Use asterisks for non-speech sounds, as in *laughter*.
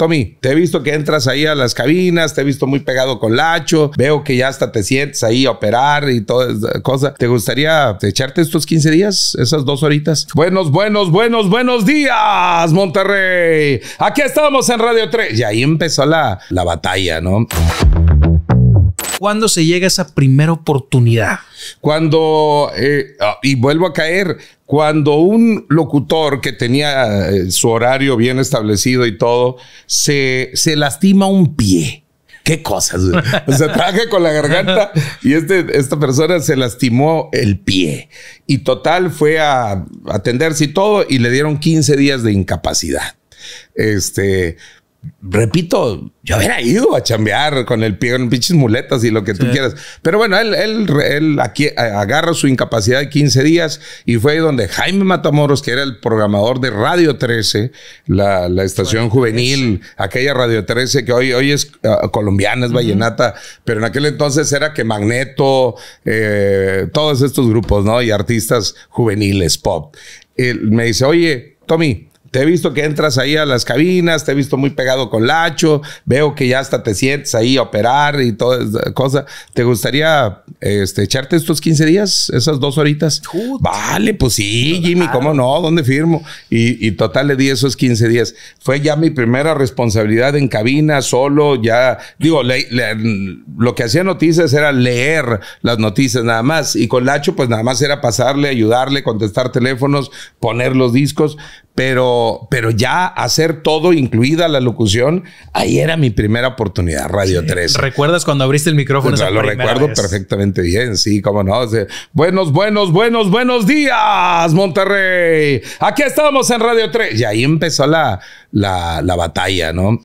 Tommy, te he visto que entras ahí a las cabinas, te he visto muy pegado con Lacho, veo que ya hasta te sientes ahí a operar y toda esa cosa. ¿Te gustaría echarte estos 15 días, esas dos horitas? Buenos, buenos, buenos, buenos días, Monterrey. Aquí estamos en Radio 3. Y ahí empezó la, la batalla, ¿no? ¿Cuándo se llega esa primera oportunidad? Cuando, eh, ah, y vuelvo a caer, cuando un locutor que tenía eh, su horario bien establecido y todo, se, se lastima un pie. Qué cosas. se traje con la garganta *laughs* y este, esta persona se lastimó el pie. Y total fue a atenderse y todo y le dieron 15 días de incapacidad. Este, repito, yo hubiera ido a chambear con el pie en pinches muletas y lo que tú quieras. Pero bueno, él, él, él aquí eh, agarra su incapacidad de 15 días y fue donde Jaime Matamoros, que era el programador de Radio 13, la, estación juvenil, aquella Radio 13 que hoy, hoy es ah, colombiana, es vallenata, pero en aquel entonces era que Magneto, eh, todos estos grupos, ¿no? Y artistas juveniles, pop. Él me dice, oye, Tommy, te he visto que entras ahí a las cabinas, te he visto muy pegado con Lacho, veo que ya hasta te sientes ahí a operar y toda esa cosa. ¿Te gustaría este, echarte estos 15 días, esas dos horitas? Vale, pues sí, Jimmy, ¿cómo no? ¿Dónde firmo? Y, total le di esos 15 días. Fue ya mi primera responsabilidad en cabina, solo, ya, digo, lo que hacía noticias era leer las noticias nada más. Y con Lacho, pues nada más era pasarle, ayudarle, contestar teléfonos, poner los discos pero, pero ya hacer todo, incluida la locución, ahí era mi primera oportunidad, Radio 3. ¿Recuerdas cuando abriste el micrófono? Pues, esa lo recuerdo perfectamente bien, sí, cómo no. Buenos, buenos, buenos, buenos días, Monterrey. Aquí estamos en Radio 3. Y ahí empezó la, la, la batalla, ¿no?